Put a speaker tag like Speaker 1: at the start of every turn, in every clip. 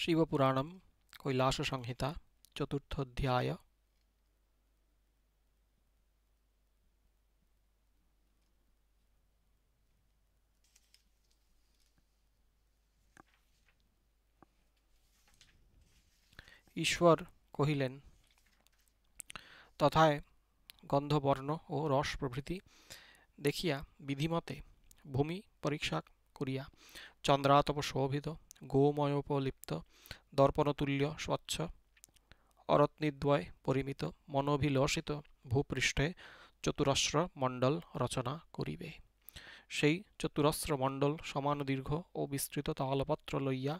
Speaker 1: শিবপুরাণম কৈলাস সংহিতা চতুর্থোধ্যায় ঈশ্বর কহিলেন তথায় গন্ধবর্ণ ও রস প্রভৃতি দেখিয়া বিধিমতে ভূমি পরীক্ষা করিয়া চন্দ্রাতপ শোভিত গোময়োপলিপ্ত দর্পণতুল্য স্বচ্ছ অরত্নিদ্বয় পরিমিত মনোভিলসিত ভূপৃষ্ঠে চতুরস্র মণ্ডল রচনা করিবে সেই চতুরস্র মণ্ডল সমান দীর্ঘ ও বিস্তৃত তালপত্র লইয়া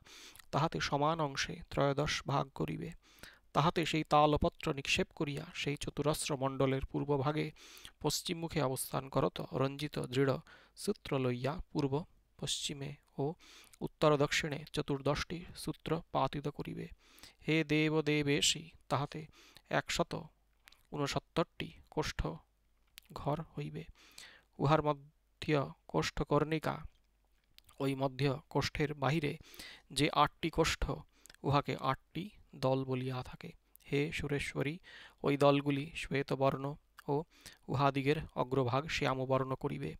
Speaker 1: তাহাতে সমান অংশে ত্রয়োদশ ভাগ করিবে তাহাতে সেই তালপত্র নিক্ষেপ করিয়া সেই চতুরস্র মণ্ডলের পূর্বভাগে পশ্চিমমুখে অবস্থান করত রঞ্জিত দৃঢ় সূত্র লইয়া পূর্ব পশ্চিমে ও উত্তর দক্ষিণে চতুর্দশটি সূত্র পাতিত করিবে হে দেব দেবেশী তাহাতে একশত ঊনসত্তরটি কোষ্ঠ ঘর হইবে উহার মধ্য কোষ্ঠকর্ণিকা ওই মধ্য কোষ্ঠের বাহিরে যে আটটি কোষ্ঠ উহাকে আটটি দল বলিয়া থাকে হে সুরেশ্বরী ওই দলগুলি শ্বেতবর্ণ ও উহাদিগের অগ্রভাগ শ্যামবর্ণ করিবে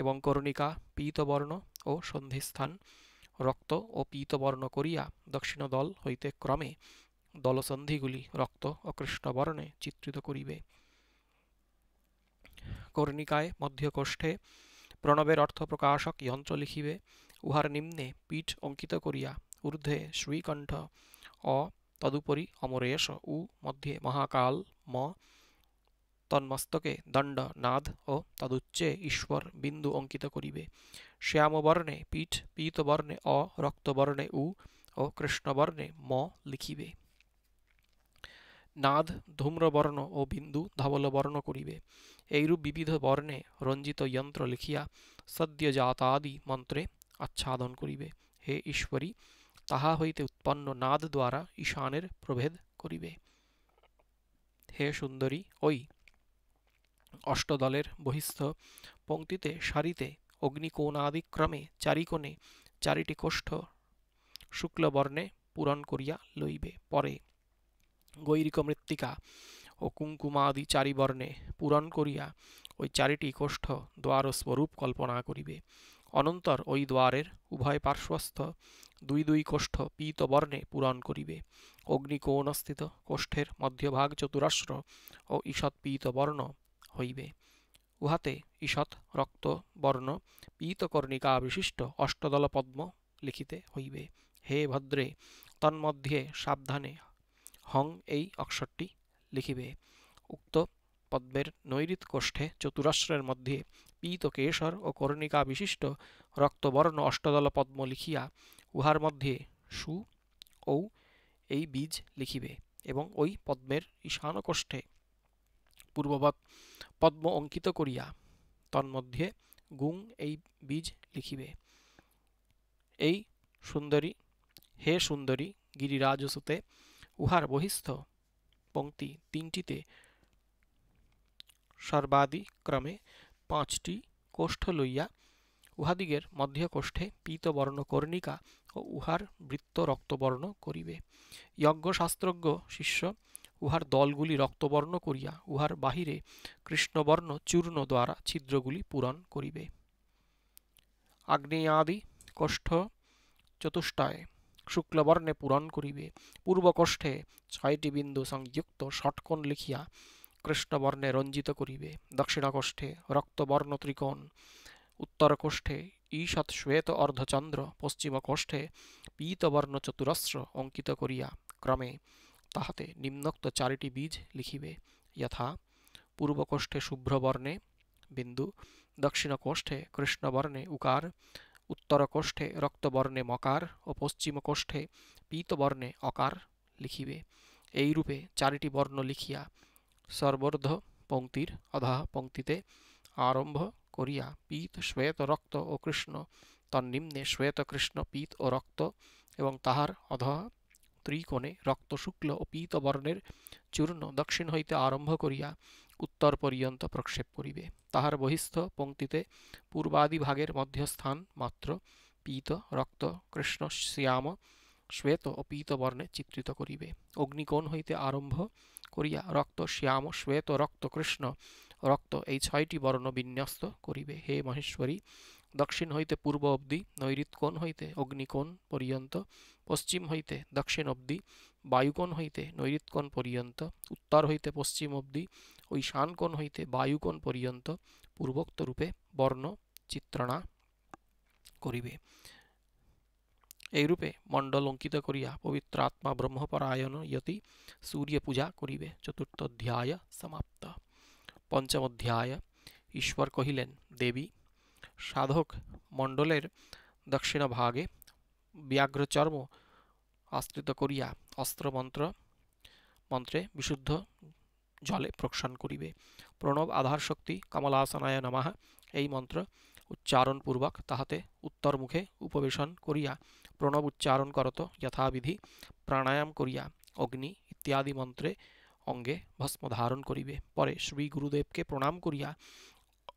Speaker 1: এবং কর্ণিকা পীতবর্ণ ও সন্ধিস্থান রক্ত ও পীতবর্ণ করিয়া দক্ষিণ দল হইতে ক্রমে দলসন্ধিগুলি রক্ত ও কৃষ্ণবর্ণে চিত্রিত করিবে কর্ণিকায় মধ্যকোষ্ঠে প্রণবের অর্থ প্রকাশক যন্ত্র লিখিবে উহার নিম্নে পীঠ অঙ্কিত করিয়া ঊর্ধ্বে শ্রীকণ্ঠ অ তদুপরি অমরেশ উ মধ্যে মহাকাল ম তন্মস্তকে দণ্ড নাদ ও তদুচ্চে ঈশ্বর বিন্দু অঙ্কিত করিবে শ্যামবর্ণে পীঠ পীতবর্ণে অ রক্তবর্ণে উ ও কৃষ্ণবর্ণে ম লিখিবে নাদ ধূম্রবর্ণ ও বিন্দু ধবলবর্ণ করিবে এইরূপ বিবিধ বর্ণে রঞ্জিত যন্ত্র লিখিয়া সদ্যজাতাদি মন্ত্রে আচ্ছাদন করিবে হে ঈশ্বরী তাহা হইতে উৎপন্ন নাদ দ্বারা ঈশানের প্রভেদ করিবে হে সুন্দরী ওই অষ্টদলের বহিস্থ পংক্তিতে সারিতে অগ্নিকোণাদিক্রমে চারিকোণে চারিটি কোষ্ঠ শুক্লবর্ণে পূরণ করিয়া লইবে পরে গৈরিক মৃত্তিকা ও কুঙ্কুমাদি চারিবর্ণে পূরণ করিয়া ওই চারিটি কোষ্ঠ দ্বার স্বরূপ কল্পনা করিবে অনন্তর ওই দ্বারের উভয় পার্শ্বস্থ দুই দুই কোষ্ঠ পীতবর্ণে পূরণ করিবে অগ্নিকোণস্থিত কোষ্ঠের মধ্যভাগ চতুরাশ্র ও ঈষৎ পীতবর্ণ হইবে উহাতে ঈষৎ রক্ত বর্ণ পীতকর্ণিকা বিশিষ্ট অষ্টদল পদ্ম লিখিতে হইবে হে ভদ্রে তন্মধ্যে সাবধানে হং এই অক্ষরটি লিখিবে উক্ত পদ্মের নৈরিত কোষ্ঠে চতুরাশ্রের মধ্যে পীত কেশর ও কর্ণিকা বিশিষ্ট রক্তবর্ণ অষ্টদল পদ্ম লিখিয়া উহার মধ্যে সু ও এই বীজ লিখিবে এবং ওই পদ্মের ঈশানকোষ্ঠে পূর্ববৎ পদ্ম অঙ্কিত করিয়া তন্মধ্যে গুং এই বীজ লিখিবে এই সুন্দরী হে সুন্দরী গিরিরাজসুতে উহার বহিস্থ পঙ্ক্তি তিনটিতে সর্বাদিক্রমে পাঁচটি কোষ্ঠ লইয়া উহাদিগের মধ্যকোষ্ঠে পীতবর্ণ কর্ণিকা ও উহার বৃত্ত রক্তবর্ণ করিবে যজ্ঞশাস্ত্রজ্ঞ শিষ্য উহার দলগুলি রক্তবর্ণ করিয়া উহার বাহিরে কৃষ্ণবর্ণ চূর্ণ দ্বারা ছিদ্রগুলি পূরণ করিবে আগ্নেয়াদি কষ্ঠ চতুষ্টায় শুক্লবর্ণে পূরণ করিবে পূর্বকষ্ঠে ছয়টি বিন্দু সংযুক্ত ষটকোণ লিখিয়া কৃষ্ণবর্ণে রঞ্জিত করিবে দক্ষিণকষ্ঠে রক্তবর্ণ ত্রিকোণ উত্তরকোষ্ঠে ঈষৎ শ্বেত অর্ধচন্দ্র পশ্চিমকোষ্ঠে পীতবর্ণ চতুরস্র অঙ্কিত করিয়া ক্রমে তাহাতে নিম্নোক্ত চারিটি বীজ লিখিবে যথা পূর্বকোষ্ঠে শুভ্রবর্ণে বিন্দু দক্ষিণকোষ্ঠে কৃষ্ণবর্ণে উকার উত্তরকোষ্ঠে রক্তবর্ণে মকার ও পশ্চিমকোষ্ঠে পীতবর্ণে অকার লিখিবে এইরূপে চারিটি বর্ণ লিখিয়া সর্বর্ধ পঙ্ক্তির অধা পঙ্ক্তিতে আরম্ভ করিয়া পীত শ্বেত রক্ত ও কৃষ্ণ তন্নিম্নে শ্বেত কৃষ্ণ পীত ও রক্ত এবং তাহার অধ ত্রিকোণে রক্তশুক্ল ও পীত বর্ণের চূর্ণ দক্ষিণ হইতে আরম্ভ করিয়া উত্তর পর্যন্ত প্রক্ষেপ করিবে তাহার বহিস্থ পঙ্ক্তিতে পূর্বাদি ভাগের মধ্যস্থান মাত্র পীত রক্ত কৃষ্ণ শ্যাম শ্বেত ও পীত বর্ণে চিত্রিত করিবে অগ্নিকোণ হইতে আরম্ভ করিয়া রক্ত শ্যাম শ্বেত রক্ত কৃষ্ণ রক্ত এই ছয়টি বর্ণ বিন্যস্ত করিবে হে মহেশ্বরী দক্ষিণ হইতে পূর্ব অবধি নৈরিতকোণ হইতে অগ্নিকোণ পর্যন্ত পশ্চিম হইতে দক্ষিণ অবধি বায়ুকোণ হইতে নৈরিতকোণ পর্যন্ত উত্তর হইতে পশ্চিম অবধি শানকোণ হইতে বায়ুকোণ পর্যন্ত পূর্বোক্ত রূপে বর্ণ চিত্রণা করিবে এইরূপে মণ্ডল অঙ্কিত করিয়া পবিত্র আত্মা ব্রহ্মপরায়ণ ইয়তি সূর্য পূজা করিবে চতুর্থ অধ্যায় সমাপ্ত পঞ্চম অধ্যায় ঈশ্বর কহিলেন দেবী সাধক সাধকমণ্ডলের দক্ষিণভাগে ব্যাঘ্রচর্ম আশ্রিত করিয়া অস্ত্রমন্ত্র মন্ত্রে বিশুদ্ধ জলে প্রক্ষণ করিবে প্রণব আধার শক্তি কমলাসনায় নমাহ এই মন্ত্র উচ্চারণপূর্বক তাহাতে উত্তর মুখে উপবেশন করিয়া প্রণব উচ্চারণ করত যথাবিধি প্রাণায়াম করিয়া অগ্নি ইত্যাদি মন্ত্রে অঙ্গে ভস্ম ধারণ করিবে পরে শ্রী গুরুদেবকে প্রণাম করিয়া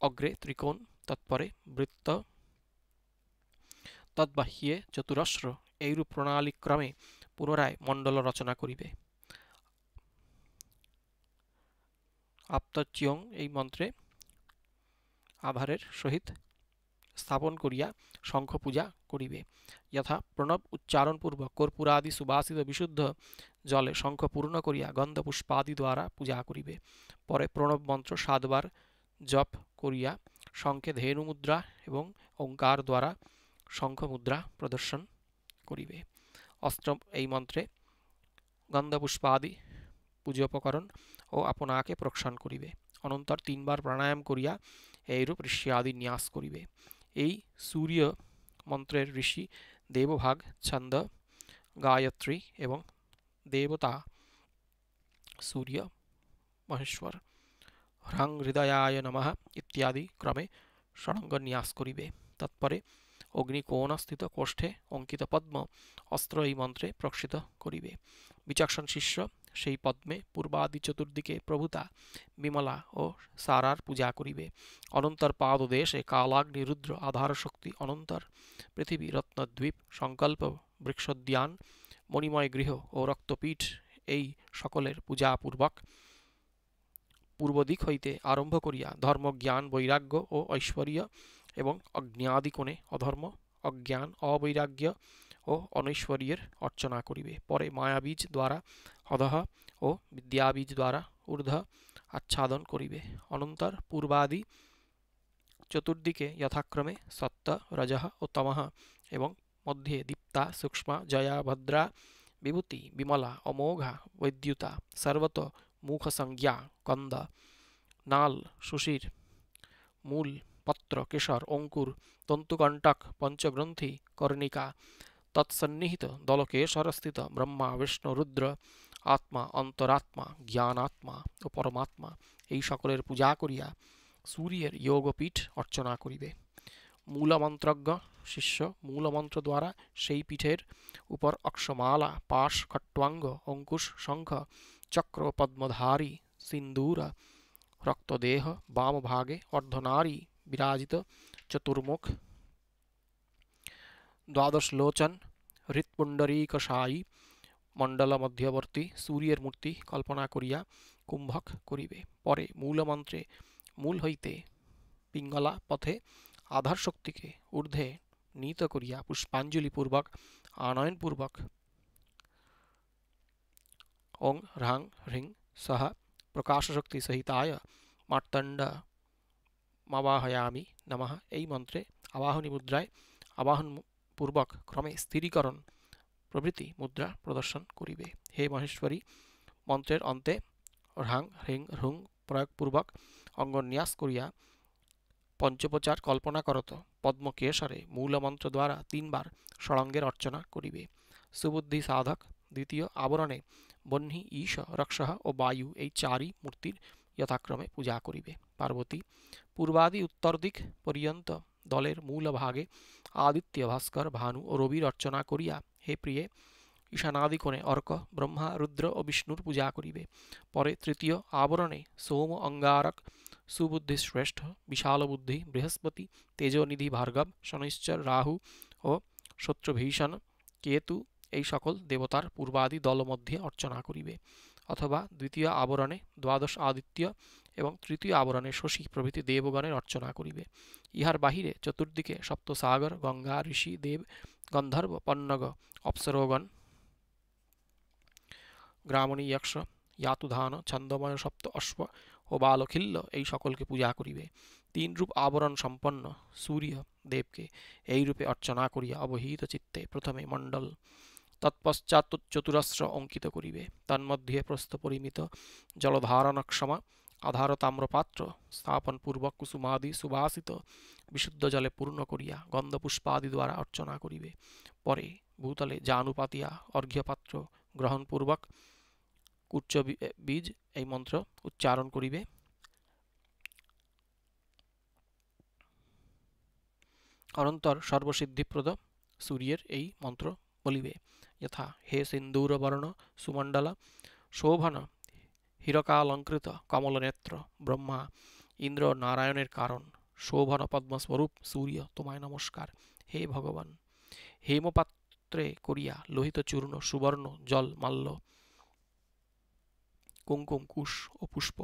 Speaker 1: অগ্রে ত্রিকোণ তৎপরে বৃত্ত তদ্বাহ্যে চতুরস্র এইরূপ প্রণালী ক্রমে পুনরায় মণ্ডল রচনা করিবে আপ্তচিয়ং এই মন্ত্রে আভারের সহিত স্থাপন করিয়া শঙ্খ পূজা করিবে যথা প্রণব উচ্চারণ পূর্ব কর্পূরাদি সুবাসিত বিশুদ্ধ জলে শঙ্খ পূর্ণ করিয়া গন্ধপুষ্পাদি দ্বারা পূজা করিবে পরে প্রণব মন্ত্র সাতবার জপ করিয়া শঙ্খে ধেনু মুদ্রা এবং ওঙ্কার দ্বারা শঙ্খ মুদ্রা প্রদর্শন করিবে অস্ত্র এই মন্ত্রে গন্ধপুষ্পাদি পূজোপকরণ ও আপনাকে প্রক্ষণ করিবে অনন্তর তিনবার প্রাণায়াম করিয়া এইরূপ ঋষি আদি ন্যাস করিবে এই সূর্য মন্ত্রের ঋষি দেবভাগ ছন্দ গায়ত্রী এবং দেবতা সূর্য মহেশ্বর হ্রাং হৃদয়ায় নমঃ ইত্যাদি ক্রমে ষড়ঙ্গ ন্যাস করিবে তৎপরে অগ্নিকোণস্থিত কোষ্ঠে অঙ্কিত পদ্ম অস্ত্র এই মন্ত্রে প্রক্ষিত করিবে বিচক্ষণ শিষ্য সেই পদ্মে পূর্বাদি চতুর্দিকে প্রভূতা বিমলা ও সারার পূজা করিবে অনন্তর পাদদেশে কালাগ্নিরুদ্র আধার শক্তি অনন্তর পৃথিবী রত্নদ্বীপ সংকল্প বৃক্ষোদ্যান মণিময় গৃহ ও রক্তপীঠ এই সকলের পূজাপূর্বক পূর্ব দিক হইতে আরম্ভ করিয়া ধর্ম জ্ঞান বৈরাগ্য ও ঐশ্বর্য এবং অগ্নিয়াদিকোণে অধর্ম অজ্ঞান অবৈরাগ্য ও অনৈশ্বর্যের অর্চনা করিবে পরে মায়াবীজ দ্বারা অধহ ও বিদ্যাবীজ দ্বারা ঊর্ধ্ব আচ্ছাদন করিবে অনন্তর পূর্বাদি চতুর্দিকে যথাক্রমে সত্য রজহ ও তমহ এবং মধ্যে দীপ্তা সূক্ষ্মা জয়া ভদ্রা বিভূতি বিমলা অমোঘা বৈদ্যুতা সর্বত সংজ্ঞা কন্দা নাল সুশীর মূল পত্র কেশর অঙ্কুর তন্তুকণ্টক পঞ্চগ্রন্থি কর্ণিকা তৎসন্নিহিত দলকেশরস্থিত ব্রহ্মা বিষ্ণু রুদ্র আত্মা অন্তরাত্মা জ্ঞানাত্মা ও পরমাত্মা এই সকলের পূজা করিয়া সূর্যের যোগপীঠ অর্চনা করিবে মূলমন্ত্রজ্ঞ শিষ্য মূলমন্ত্র দ্বারা সেই পীঠের উপর অক্ষমালা পাশ খট্টাঙ্গ অঙ্কুশ শঙ্খ চক্রপদ্মধারী সিন্দূর রক্তদেহ বামভাগে অর্ধনারী বিরাজিত চতুর্মুখ দ্বাদশলোচন হৃৎপুণ্ডরীকশায়ী মণ্ডল মধ্যবর্তী সূর্যের মূর্তি কল্পনা করিয়া কুম্ভক করিবে পরে মূলমন্ত্রে মূল হইতে পিঙ্গলা পথে আধার শক্তিকে ঊর্ধ্বে নীত করিয়া পুষ্পাঞ্জলিপূর্বক আনয়নপূর্বক ওং হ্রাং হ্রিং ह्रीं প্রকাশশক্তি সহিতায় মার্তণ্ড মাবাহয়ামি নমঃ এই মন্ত্রে আবাহনী মুদ্রায় আবাহন পূর্বক ক্রমে স্থিরীকরণ প্রভৃতি মুদ্রা প্রদর্শন করিবে হে মহেশ্বরী মন্ত্রের অন্তে হ্রাং হ্রিং হ্রুং প্রয়োগপূর্বক অঙ্গন্যাস করিয়া পঞ্চোপচার কল্পনা করত পদ্মকেশরে মূলমন্ত্র দ্বারা তিনবার ষড়ঙ্গের অর্চনা করিবে সুবুদ্ধি সাধক দ্বিতীয় আবরণে বহ্নি ঈশ রক্ষ ও বায়ু এই চারি মূর্তির যথাক্রমে পূজা করিবে পার্বতী পূর্বাদি উত্তর দিক পর্যন্ত দলের মূল ভাগে আদিত্য ভাস্কর ভানু ও রবির অর্চনা করিয়া হে প্রিয়ে ঈশানাদিকোণে অর্ক ব্রহ্মা রুদ্র ও বিষ্ণুর পূজা করিবে পরে তৃতীয় আবরণে সোম অঙ্গারক সুবুদ্ধি শ্রেষ্ঠ বিশাল বুদ্ধি বৃহস্পতি তেজনিধি ভার্গব শনিশ্চর রাহু ও শত্রুভীষণ কেতু এই সকল দেবতার পূর্বাদি দলমধ্যে অর্চনা করিবে অথবা দ্বিতীয় আবরণে দ্বাদশ আদিত্য এবং তৃতীয় আবরণে শশী প্রভৃতি দেবগণের অর্চনা করিবে ইহার বাহিরে চতুর্দিকে সপ্তসাগর গঙ্গা ঋষি দেব গন্ধর্ব পন্নগ অপ্সরগণ গ্রামণী ইয়ক্ষ ইয়াতুধান ছন্দময় সপ্ত অশ্ব ও বালখিল্য এই সকলকে পূজা করিবে তিন রূপ আবরণ সম্পন্ন সূর্য দেবকে এই রূপে অর্চনা করিয়া অবহিত চিত্তে প্রথমে মণ্ডল তৎপশ্চাৎ চতুরাশ্র অঙ্কিত করিবে তন্মধ্যে প্রস্থ পরিমিত জলধারণক্ষমা আধার তাম্রপাত্র স্থাপন পূর্বক কুসুমাদি সুবাসিত বিশুদ্ধ জলে পূর্ণ করিয়া গন্ধপুষ্পাদি দ্বারা অর্চনা করিবে পরে ভূতলে জানুপাতিয়া অর্ঘ্যপাত্র গ্রহণপূর্বক কুচ্চ বীজ এই মন্ত্র উচ্চারণ করিবে অনন্তর সর্বসিদ্ধিপ্রদ সূর্যের এই মন্ত্র বলিবে यथा हे सिन्दूरवर्ण सुमण्डल শোভন হীরকালঙ্কৃত কমলনেত্র ব্রহ্মা ইন্দ্র নারায়ণের কারণ শোভন পদ্মস্বরূপ সূর্য তোমায় নমস্কার হে ভগবান হেমপাত্রে করিয়া লোহিত চূর্ণ সুবর্ণ জল মাল্য কুঙ্কুম কুশ ও পুষ্প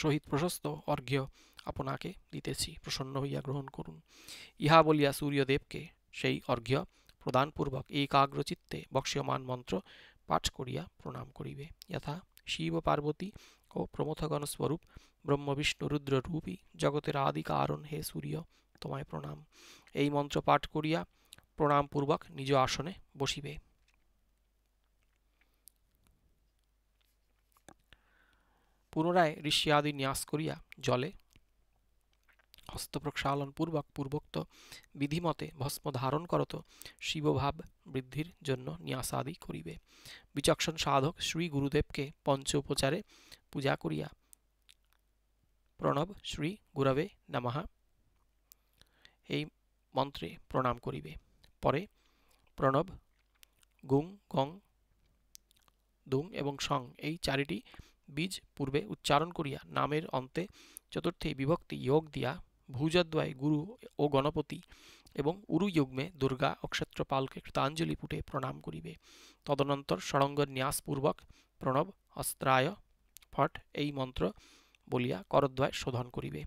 Speaker 1: সহিত প্রশস্ত অর্ঘ্য আপনাকে দিতেছি প্রসন্ন হইয়া গ্রহণ করুন ইহা বলিয়া সূর্যদেবকে সেই অর্ঘ্য প্রদানপূর্বক একাগ্রচিত্তে বক্ষ্যমান মন্ত্র পাঠ করিয়া প্রণাম করিবে যথা শিব পার্বতী ও প্রমথগণ স্বরূপ ব্রহ্মবিষ্ণু রুদ্র রূপী জগতের আদি কারণ হে সূর্য তোমায় প্রণাম এই মন্ত্র পাঠ করিয়া প্রণামপূর্বক নিজ আসনে বসিবে পুনরায় ঋষি আদি ন্যাস করিয়া জলে হস্তপ্রক্ষালন পূর্বক পূর্বোক্ত বিধিমতে ভস্ম ধারণ করত শিবভাব বৃদ্ধির জন্য ন্যাসাদি করিবে বিচক্ষণ সাধক শ্রী গুরুদেবকে পঞ্চ উপচারে পূজা করিয়া প্রণব শ্রী গুরবে নামাহা এই মন্ত্রে প্রণাম করিবে পরে প্রণব গুং গং দুং এবং সং এই চারিটি বীজ পূর্বে উচ্চারণ করিয়া নামের অন্তে চতুর্থী বিভক্তি যোগ দিয়া ভুজাদ্বয় গুরু ও গণপতি এবং উরুযুগ্মে দুর্গা অক্ষেত্র পালকে কৃতাঞ্জলি পুটে প্রণাম করিবে তদনন্তর ষড়ঙ্গ ন্যাসপূর্বক প্রণব অস্ত্রায় ফট এই মন্ত্র বলিয়া করদ্বয় শোধন করিবে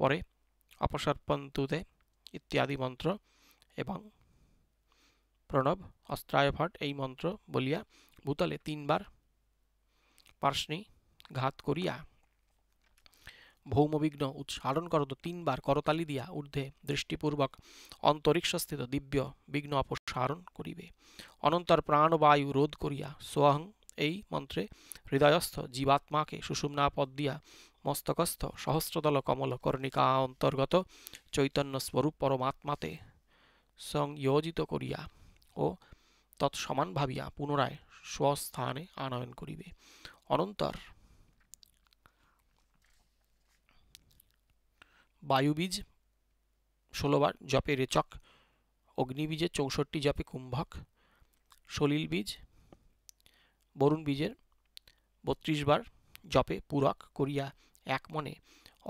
Speaker 1: পরে অপসর্পন্তুতে ইত্যাদি মন্ত্র এবং প্রণব অস্ত্রায় ফট এই মন্ত্র বলিয়া ভূতলে তিনবার পার্শ্নি ঘাত করিয়া ভৌমবিঘ্ন উচ্চারণ করত তিনবার করতালি দিয়া ঊর্ধ্বে দৃষ্টিপূর্বক অন্তরিক্ষস্থিত দিব্য বিঘ্ন অপসারণ করিবে অনন্তর প্রাণবায়ু রোধ করিয়া সোহং এই মন্ত্রে হৃদয়স্থ জীবাত্মাকে সুষুম্না পদ দিয়া মস্তকস্থ সহস্রদল কমল কর্ণিকা অন্তর্গত চৈতন্য স্বরূপ পরমাত্মাতে সংযোজিত করিয়া ও তৎসমান ভাবিয়া পুনরায় স্বস্থানে আনয়ন করিবে অনন্তর বায়ুবীজ ষোলোবার জপে রেচক অগ্নিবীজের চৌষট্টি জপে কুম্ভক সলিল বীজ বরুণ বীজের বত্রিশ বার জপে পূরক করিয়া এক মনে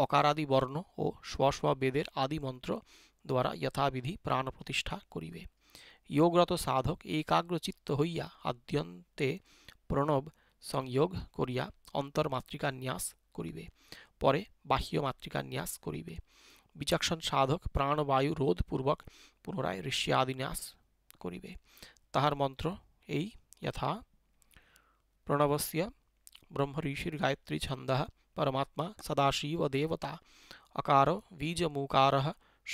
Speaker 1: অকারাদি বর্ণ ও স্ব বেদের আদি মন্ত্র দ্বারা যথাবিধি প্রাণ প্রতিষ্ঠা করিবে যোগরত সাধক একাগ্রচিত্ত হইয়া আদ্যন্তে প্রণব সংযোগ করিয়া অন্তর্মাতৃকা ন্যাস করিবে পরে বাহ্য মাতৃকান্যাস করিবে বিচক্ষণ সাধক প্রাণবায়ু রোধপূর্বক পুনরায় ঋষ্যাদিন্যাস করিবে তাহার মন্ত্র এই যথা প্রণবস্য ব্রহ্মঋষির গায়ত্রী ছন্দ परमात्मा सदाशिव देवता अकारो बीजमूकारः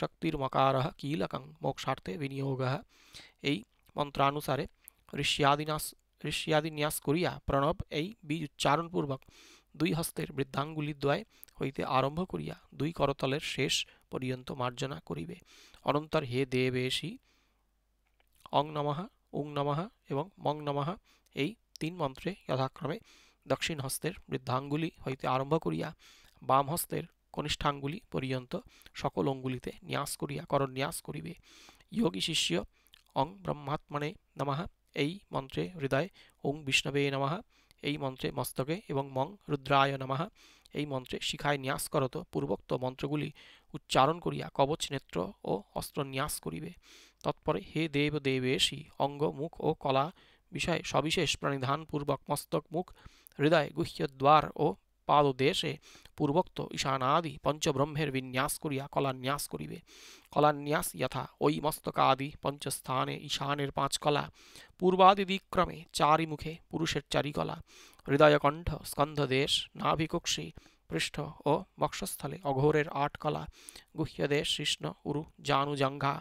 Speaker 1: शक्तिर्मकारः कीलकं मोक्षार्थे विनियोगः এই মন্ত্রানুসারে ঋষ্যাদিনাস ঋষ্যাদিন্যাস করিয়া প্রণব এই বীজ উচ্চারণপূর্বক দুই হস্তের বৃদ্ধাঙ্গুলির দ্বয় হইতে আরম্ভ করিয়া দুই করতলের শেষ পর্যন্ত মার্জনা করিবে অনন্তর হে দেবেশী অং নমহা উং নমহা এবং মং নমহা এই তিন মন্ত্রে যথাক্রমে দক্ষিণ হস্তের বৃদ্ধাঙ্গুলি হইতে আরম্ভ করিয়া বাম হস্তের কনিষ্ঠাঙ্গুলি পর্যন্ত সকল অঙ্গুলিতে ন্যাস করিয়া করণ ন্যাস করিবে যোগী শিষ্য অং ব্রহ্মাত্মনে নমহা এই মন্ত্রে হৃদয় ওং বিষ্ণবে নমহা এই মন্ত্রে মস্তকে এবং মং রুদ্রায় নামাহা এই মন্ত্রে শিখায় ন্যাস করত পূর্বোক্ত মন্ত্রগুলি উচ্চারণ করিয়া কবচ নেত্র ও অস্ত্র ন্যাস করিবে তৎপরে হে দেব দেবেশি অঙ্গ মুখ ও কলা বিষয়ে সবিশেষ প্রাণিধান পূর্বক মস্তক মুখ হৃদয় দ্বার ও পাদদেশে পূর্বোক্ত ঈশানাদি পঞ্চব্রহ্মের বিন্যাস করিয়া কলান্যাস করিবে কলান্যাস যথা ওই মস্তকাদি পঞ্চস্থানে ঈশানের পাঁচ কলা পূর্বাদি দিক্রমে চারি মুখে পুরুষের চারি কলা হৃদয়কণ্ঠ স্কন্ধদেশ নাভিকক্ষী পৃষ্ঠ ও বক্ষস্থলে অঘোরের আট কলা গুহ্যদেশ কৃষ্ণ উরু জানুজাঙ্ঘা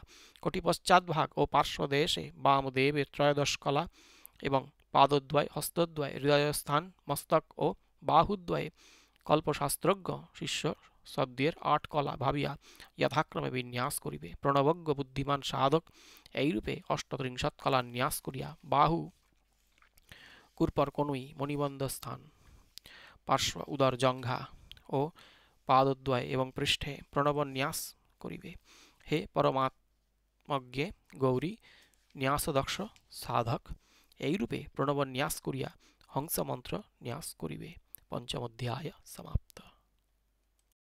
Speaker 1: কটি পশ্চাৎভাগ ও পার্শ্বদেশে বামদেবের ত্রয়োদশ কলা এবং পাদদ্বয় হস্তদ্বয় হৃদয়স্থান মস্তক ও বাহুদ্বয়ে কল্পশাস্ত্রজ্ঞ শিষ্য সদ্যের আট কলা ভাবিয়া যথাক্রমে বিন্যাস করিবে প্রণবজ্ঞ বুদ্ধিমান সাধক এইরূপে অষ্টত্রিংশত কলা ন্যাস করিয়া বাহু কুরপর কনুই মণিবন্ধ স্থান পার্শ্ব উদর জঙ্ঘা ও পাদদ্বয় এবং পৃষ্ঠে প্রণবন্যাস করিবে হে পরমাত্মজ্ঞে গৌরী ন্যাসদক্ষ সাধক এইরূপে প্রণবন্যাস করিয়া হংসমন্ত্র ন্যাস করিবে पंचम अध्याय समाप्त